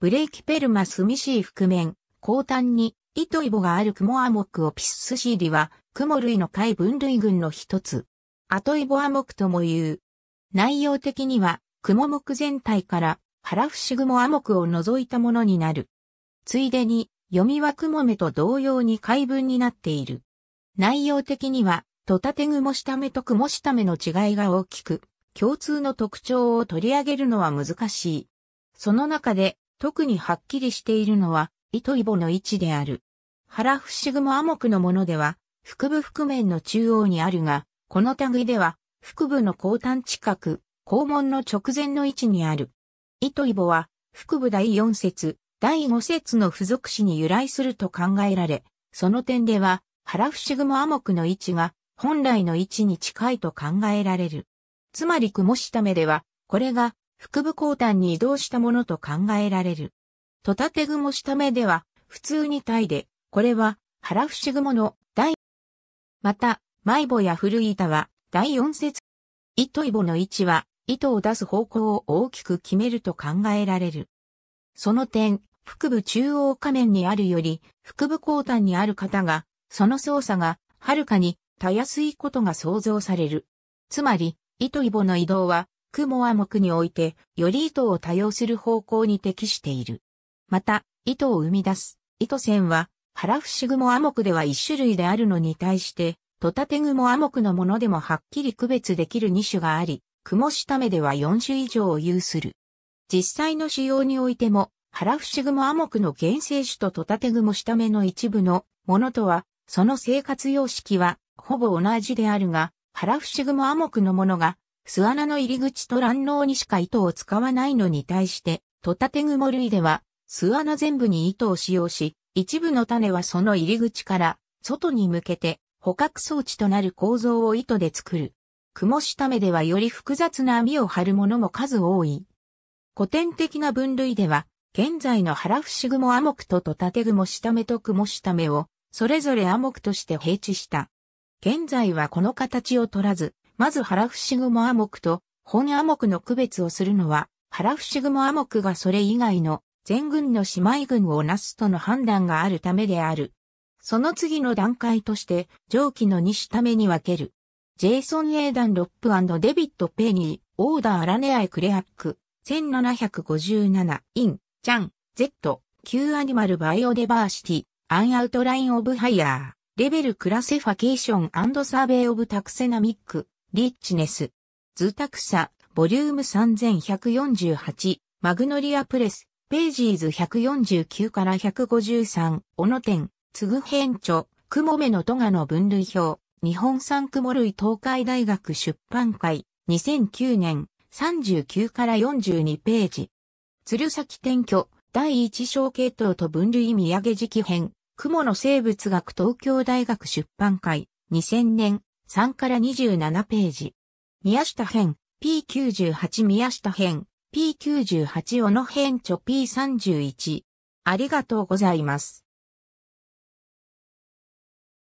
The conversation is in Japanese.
ブレーキペルマスミシー覆面、後端に、糸イボがあるクモアモクオピッスシーリは、クモ類の海分類群の一つ。アトイボアモクとも言う。内容的には、クモ目全体から、ハラフシグモアモクを除いたものになる。ついでに、読みはクモ目と同様に海分になっている。内容的には、トタテグモシタメとクモシタメの違いが大きく、共通の特徴を取り上げるのは難しい。その中で、特にはっきりしているのは、糸イボの位置である。原不思雲亜黙のものでは、腹部覆面の中央にあるが、この類では、腹部の後端近く、肛門の直前の位置にある。糸イボは、腹部第四節、第五節の付属詞に由来すると考えられ、その点では、原不思雲亜黙の位置が、本来の位置に近いと考えられる。つまり雲下目では、これが腹部後端に移動したものと考えられる。トタテグモ下目では普通にタイで、これは腹伏雲の第また、埋母や古板は第四節。糸イボの位置は糸を出す方向を大きく決めると考えられる。その点、腹部中央下面にあるより、腹部後端にある方が、その操作が、はるかに、たやすいことが想像される。つまり、糸イボの移動は、雲は目において、より糸を多用する方向に適している。また、糸を生み出す、糸線は、原伏雲亜目では一種類であるのに対して、トタテグモ亜目のものでもはっきり区別できる2種があり、雲下目では4種以上を有する。実際の使用においても、原伏雲亜目の原生種とトタテグモ下目の一部のものとは、その生活様式はほぼ同じであるが、原伏雲亜目のものが巣穴の入り口と卵嚢にしか糸を使わないのに対して、トタテグモ類では、巣穴全部に糸を使用し、一部の種はその入り口から外に向けて捕獲装置となる構造を糸で作る。クモシタメではより複雑な網を張るものも数多い。古典的な分類では、現在のハラフシグモアモクとトタテグモシタメとクモシタメを、それぞれアモクとして平地した。現在はこの形を取らず、まず原伏雲亜目と本亜目の区別をするのは、原伏雲亜目がそれ以外の全軍の姉妹軍をなすとの判断があるためである。その次の段階として、上記の2ために分ける。ジェイソン・エーダン・ロップデビッド・ペニー、オーダー・ラネアイ・クレアック、1757、イン、チャン、ゼット、Q アニマル・バイオデバーシティ、アン・アウトライン・オブ・ハイヤー、レベル・クラセファケーションサーベイ・オブ・タクセナミック、リッチネス。ズタクサ、ボリューム3148、マグノリアプレス、ページーズ149から153、小野店、つぐ編著、雲目のトガの分類表、日本産雲類東海大学出版会、2009年、39から42ページ。鶴崎転居、第一小系統と分類土産時期編、雲の生物学東京大学出版会、2000年、3から27ページ。宮下編、P98 宮下編、P98 小野編著 P31。ありがとうございます。